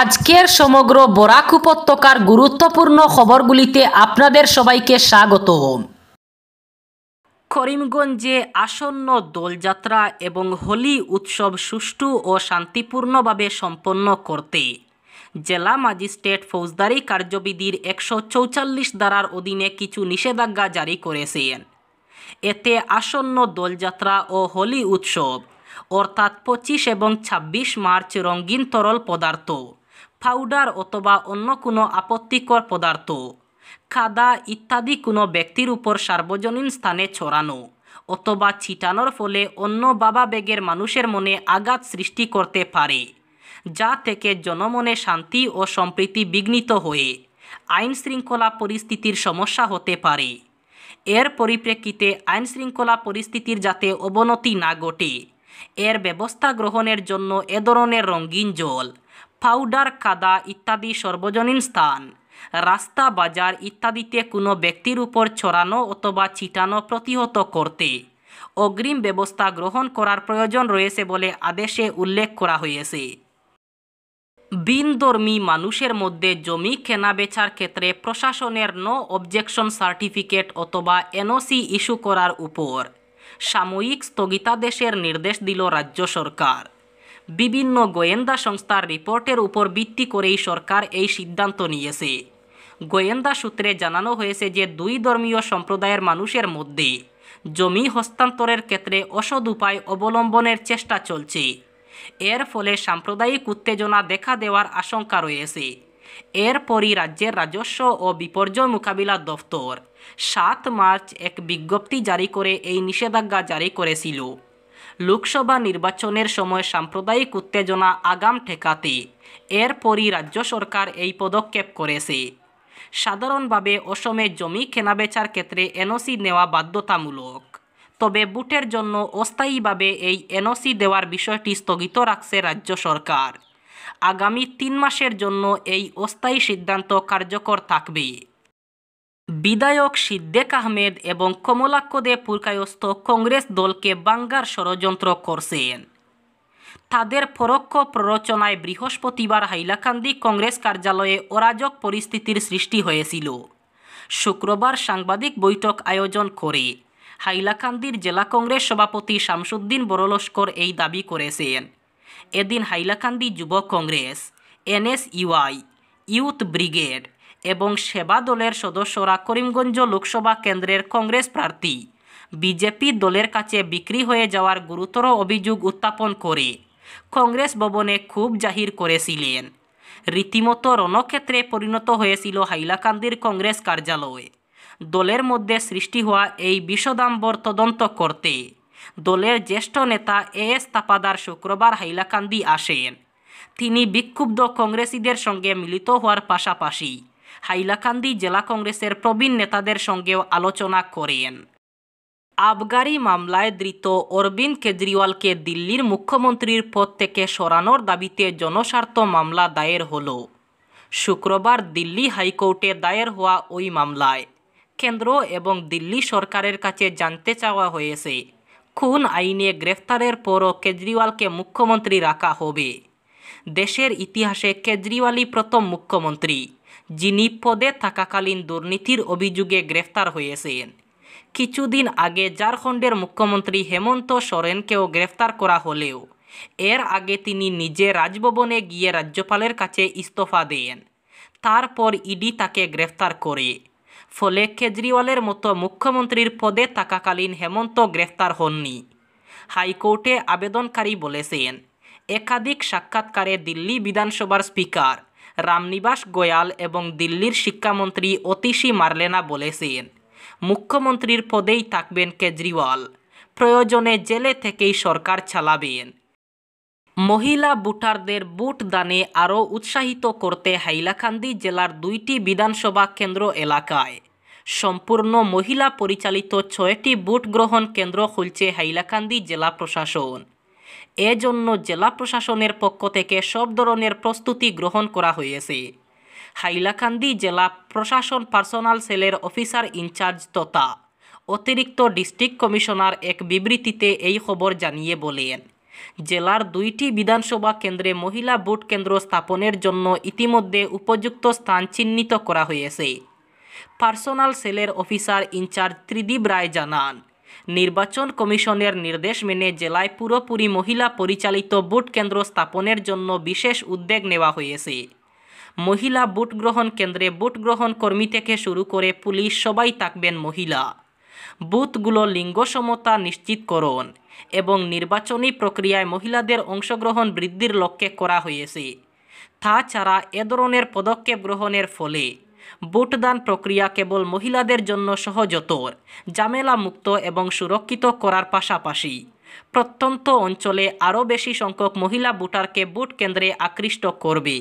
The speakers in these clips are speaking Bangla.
আজকের সমগ্র বরাক উপত্যকার গুরুত্বপূর্ণ খবরগুলিতে আপনাদের সবাইকে স্বাগত করিমগঞ্জে আসন্ন দোলযাত্রা এবং হোলি উৎসব সুষ্ঠু ও শান্তিপূর্ণভাবে সম্পন্ন করতে জেলা ম্যাজিস্ট্রেট ফৌজদারি কার্যবিধির একশো চৌচল্লিশ ধারার অধীনে কিছু নিষেধাজ্ঞা জারি করেছেন এতে আসন্ন দোলযাত্রা ও হোলি উৎসব অর্থাৎ পঁচিশ এবং ছাব্বিশ মার্চ রঙিন তরল পদার্থ পাউডার অথবা অন্য কোনো আপত্তিকর পদার্থ কাদা ইত্যাদি কোনো ব্যক্তির উপর সার্বজনীন স্থানে ছড়ানো অথবা ছিটানোর ফলে অন্য বাবা বেগের মানুষের মনে আঘাত সৃষ্টি করতে পারে যা থেকে জনমনে শান্তি ও সম্প্রীতি বিঘ্নিত হয়ে আইন শৃঙ্খলা পরিস্থিতির সমস্যা হতে পারে এর পরিপ্রেক্ষিতে আইন শৃঙ্খলা পরিস্থিতির যাতে অবনতি না ঘটে এর ব্যবস্থা গ্রহণের জন্য এ ধরনের রঙিন জল পাউডার কাদা ইত্যাদি সর্বজনীন স্থান রাস্তা বাজার ইত্যাদিতে কোনো ব্যক্তির উপর ছড়ানো অথবা ছিটানো প্রতিহত করতে অগ্রিম ব্যবস্থা গ্রহণ করার প্রয়োজন রয়েছে বলে আদেশে উল্লেখ করা হয়েছে বিনধর্মী মানুষের মধ্যে জমি কেনাবেচার ক্ষেত্রে প্রশাসনের নো অবজেকশন সার্টিফিকেট অথবা এনওসি ইস্যু করার উপর সাময়িক স্থগিতাদেশের নির্দেশ দিল রাজ্য সরকার বিভিন্ন গোয়েন্দা সংস্থার রিপোর্টের উপর ভিত্তি করেই সরকার এই সিদ্ধান্ত নিয়েছে গোয়েন্দা সূত্রে জানানো হয়েছে যে দুই ধর্মীয় সম্প্রদায়ের মানুষের মধ্যে জমি হস্তান্তরের ক্ষেত্রে অসদ উপায় অবলম্বনের চেষ্টা চলছে এর ফলে সাম্প্রদায়িক উত্তেজনা দেখা দেওয়ার আশঙ্কা রয়েছে এরপরই রাজ্যের রাজস্ব ও বিপর্যয় মোকাবিলা দফতর সাত মার্চ এক বিজ্ঞপ্তি জারি করে এই নিষেধাজ্ঞা জারি করেছিল লোকসভা নির্বাচনের সময় সাম্প্রদায়িক উত্তেজনা আগাম ঠেকাতে এরপরই রাজ্য সরকার এই পদক্ষেপ করেছে সাধারণভাবে অসমে জমি কেনাবেচার ক্ষেত্রে এনওসি নেওয়া বাধ্যতামূলক তবে বুটের জন্য অস্থায়ীভাবে এই এনওসি দেওয়ার বিষয়টি স্থগিত রাখছে রাজ্য সরকার আগামী তিন মাসের জন্য এই অস্থায়ী সিদ্ধান্ত কার্যকর থাকবে বিধায়ক সিদ্দেক আহমেদ এবং কমলাক্ষদে পুরকায়স্থ কংগ্রেস দলকে বাঙ্গার ষড়যন্ত্র করছেন তাদের পরোক্ষ প্ররোচনায় বৃহস্পতিবার হাইলাকান্দি কংগ্রেস কার্যালয়ে অরাজক পরিস্থিতির সৃষ্টি হয়েছিল শুক্রবার সাংবাদিক বৈঠক আয়োজন করে হাইলাকান্দির জেলা কংগ্রেস সভাপতি শামসুদ্দিন বড়লস্কর এই দাবি করেছেন এদিন হাইলাকান্দি যুব কংগ্রেস এনএসইউআই ইউথ ব্রিগেড এবং সেবা দলের সদস্যরা করিমগঞ্জ লোকসভা কেন্দ্রের কংগ্রেস প্রার্থী বিজেপি দলের কাছে বিক্রি হয়ে যাওয়ার গুরুতর অভিযোগ উত্থাপন করে কংগ্রেস ভবনে খুব জাহির করেছিলেন রীতিমতো রণক্ষেত্রে পরিণত হয়েছিল হাইলাকান্দির কংগ্রেস কার্যালয় দলের মধ্যে সৃষ্টি হওয়া এই বিষদাম্বর তদন্ত করতে দলের জ্যেষ্ঠ নেতা এ এস তাপাদার শুক্রবার হাইলাকান্দি আসেন তিনি বিক্ষুব্ধ কংগ্রেসীদের সঙ্গে মিলিত হওয়ার পাশাপাশি হাইলাকান্দি জেলা কংগ্রেসের প্রবীণ নেতাদের সঙ্গেও আলোচনা করেন আবগারি মামলায় ধৃত অরবিন্দ কেজরিওয়ালকে দিল্লির মুখ্যমন্ত্রীর পদ থেকে সরানোর দাবিতে জনস্বার্থ মামলা দায়ের হল শুক্রবার দিল্লি হাইকোর্টে দায়ের হওয়া ওই মামলায় কেন্দ্র এবং দিল্লি সরকারের কাছে জানতে চাওয়া হয়েছে খুন আইনে গ্রেফতারের পরও কেজরিওয়ালকে মুখ্যমন্ত্রী রাখা হবে দেশের ইতিহাসে কেজরিওয়ালই প্রথম মুখ্যমন্ত্রী যিনি পদে থাকাকালীন দুর্নীতির অভিযোগে গ্রেফতার হয়েছেন কিছুদিন আগে ঝাড়খণ্ডের মুখ্যমন্ত্রী হেমন্ত সোরেনকেও গ্রেফতার করা হলেও এর আগে তিনি নিজে রাজভবনে গিয়ে রাজ্যপালের কাছে ইস্তফা দেন তারপর ইডি তাকে গ্রেফতার করে ফলে কেজরিওয়ালের মতো মুখ্যমন্ত্রীর পদে থাকাকালীন হেমন্ত গ্রেফতার হননি হাইকোর্টে আবেদনকারী বলেছেন একাধিক সাক্ষাৎকারে দিল্লি বিধানসভার স্পিকার রামনিবাস গোয়াল এবং দিল্লির শিক্ষামন্ত্রী অতিশি মার্লেনা বলেছেন মুখ্যমন্ত্রীর পদেই থাকবেন কেজরিওয়াল প্রয়োজনে জেলে থেকেই সরকার চালাবেন মহিলা ভোটারদের বুট দানে আরও উৎসাহিত করতে হাইলাকান্দি জেলার দুইটি বিধানসভা কেন্দ্র এলাকায় সম্পূর্ণ মহিলা পরিচালিত ছয়টি ভোট গ্রহণ কেন্দ্র খুলছে হাইলাকান্দি জেলা প্রশাসন এজন্য জেলা প্রশাসনের পক্ষ থেকে সব ধরনের প্রস্তুতি গ্রহণ করা হয়েছে হাইলাকান্দি জেলা প্রশাসন পার্সোনাল সেলের অফিসার ইনচার্জ তথা অতিরিক্ত ডিস্ট্রিক্ট কমিশনার এক বিবৃতিতে এই খবর জানিয়ে বলেন জেলার দুইটি বিধানসভা কেন্দ্রে মহিলা ভোট কেন্দ্র স্থাপনের জন্য ইতিমধ্যে উপযুক্ত স্থান চিহ্নিত করা হয়েছে পার্সোনাল সেলের অফিসার ইনচার্জ ত্রিদীপ রায় জানান নির্বাচন কমিশনের নির্দেশ মেনে জেলায় পুরোপুরি মহিলা পরিচালিত বুট কেন্দ্র স্থাপনের জন্য বিশেষ উদ্যোগ নেওয়া হয়েছে মহিলা বুট গ্রহণ কেন্দ্রে বুট গ্রহণ কর্মী থেকে শুরু করে পুলিশ সবাই থাকবেন মহিলা বুথগুলো লিঙ্গ সমতা নিশ্চিতকরণ এবং নির্বাচনী প্রক্রিয়ায় মহিলাদের অংশগ্রহণ বৃদ্ধির লক্ষ্যে করা হয়েছে তাছাড়া এ ধরনের পদক্ষেপ গ্রহণের ফলে ভোটদান প্রক্রিয়া কেবল মহিলাদের জন্য সহজতর জামেলা মুক্ত এবং সুরক্ষিত করার পাশাপাশি প্রত্যন্ত অঞ্চলে আরও বেশি সংখ্যক মহিলা ভোটারকে ভোট কেন্দ্রে আকৃষ্ট করবে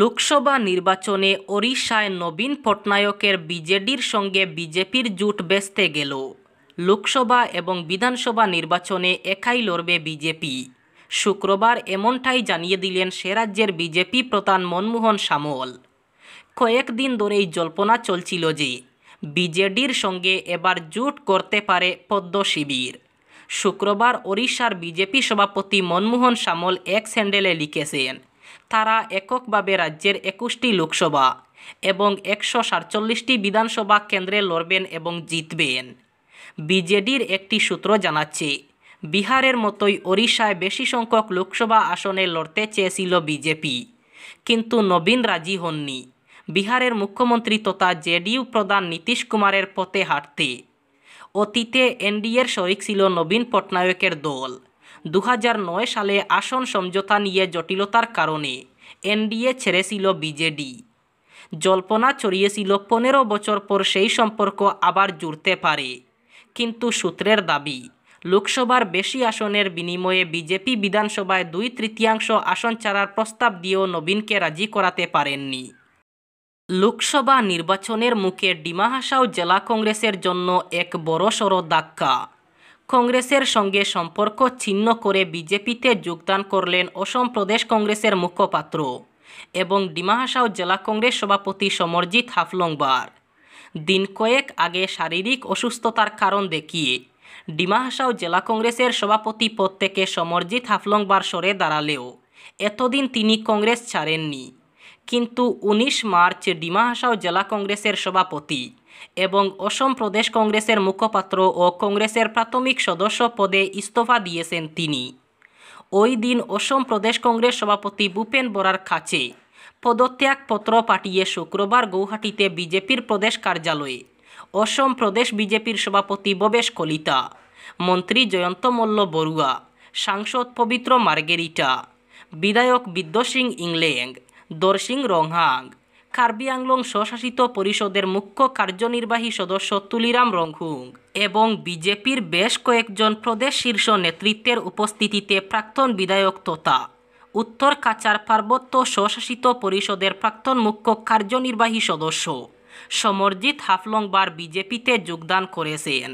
লোকসভা নির্বাচনে ওড়িশায় নবীন পটনায়কের বিজেডির সঙ্গে বিজেপির জোট বেসতে গেল লোকসভা এবং বিধানসভা নির্বাচনে একাই লড়বে বিজেপি শুক্রবার এমনটাই জানিয়ে দিলেন সে রাজ্যের বিজেপি প্রধান মনমোহন সামল কয়েকদিন ধরেই জল্পনা চলছিল যে বিজেডির সঙ্গে এবার জোট করতে পারে পদ্ম শিবির শুক্রবার ওড়িশার বিজেপি সভাপতি মনমোহন সামল এক স্যান্ডেলে লিখেছেন তারা এককভাবে রাজ্যের একুশটি লোকসভা এবং একশো সাতচল্লিশটি বিধানসভা কেন্দ্রে লড়বেন এবং জিতবেন বিজেডির একটি সূত্র জানাচ্ছে বিহারের মতোই ওড়িশায় বেশি সংখ্যক লোকসভা আসনে লড়তে চেয়েছিল বিজেপি কিন্তু নবীন রাজি হননি বিহারের মুখ্যমন্ত্রী তথা জেডিইউ প্রধান নীতিশ কুমারের পথে হাঁটতে অতীতে এনডিএর শরিক ছিল নবীন পটনায়কের দল দু সালে আসন সমঝোতা নিয়ে জটিলতার কারণে এনডিএ ছেড়েছিল বিজেডি জল্পনা ছড়িয়েছিল পনেরো বছর পর সেই সম্পর্ক আবার জুড়তে পারে কিন্তু সূত্রের দাবি লোকসভার বেশি আসনের বিনিময়ে বিজেপি বিধানসভায় দুই তৃতীয়াংশ আসন ছাড়ার প্রস্তাব দিয়েও নবীনকে রাজি করাতে পারেননি লোকসভা নির্বাচনের মুখে ডিমা হাসাও জেলা কংগ্রেসের জন্য এক বড়সড় ধাক্কা কংগ্রেসের সঙ্গে সম্পর্ক ছিন্ন করে বিজেপিতে যোগদান করলেন অসম প্রদেশ কংগ্রেসের মুখপাত্র এবং ডিমা হাসাও জেলা কংগ্রেস সভাপতি সমরজিৎ হাফলংবার দিন কয়েক আগে শারীরিক অসুস্থতার কারণ দেখিয়ে ডিমা হাসাও জেলা কংগ্রেসের সভাপতি পদ থেকে সমরজিৎ হাফলংবার সরে দাঁড়ালেও এতদিন তিনি কংগ্রেস ছাড়েননি কিন্তু ১৯ মার্চ ডিমাহাসাও জেলা কংগ্রেসের সভাপতি এবং অসম প্রদেশ কংগ্রেসের মুখপাত্র ও কংগ্রেসের প্রাথমিক সদস্য পদে ইস্তফা দিয়েছেন তিনি ওই দিন অসম প্রদেশ কংগ্রেস সভাপতি ভূপেন বরার কাছে পদত্যাগপত্র পাঠিয়ে শুক্রবার গৌহাটিতে বিজেপির প্রদেশ কার্যালয়ে অসম প্রদেশ বিজেপির সভাপতি ববেশ কলিতা মন্ত্রী জয়ন্ত মল্ল বড়ুয়া সাংসদ পবিত্র মার্গেরিটা বিধায়ক বিদ্য সিং ইংলেঙ্গ দর্শিং রংহাং কার্বি আংলং স্বশাসিত পরিষদের মুখ্য কার্যনির্বাহী সদস্য তুলিরাম রংহুং এবং বিজেপির বেশ কয়েকজন প্রদেশ শীর্ষ নেতৃত্বের উপস্থিতিতে প্রাক্তন বিধায়ক তথা উত্তর কাচার পার্বত্য স্বশাসিত পরিষদের প্রাক্তন মুখ্য কার্যনির্বাহী সদস্য সমরজিৎ হাফলংবার বিজেপিতে যোগদান করেছেন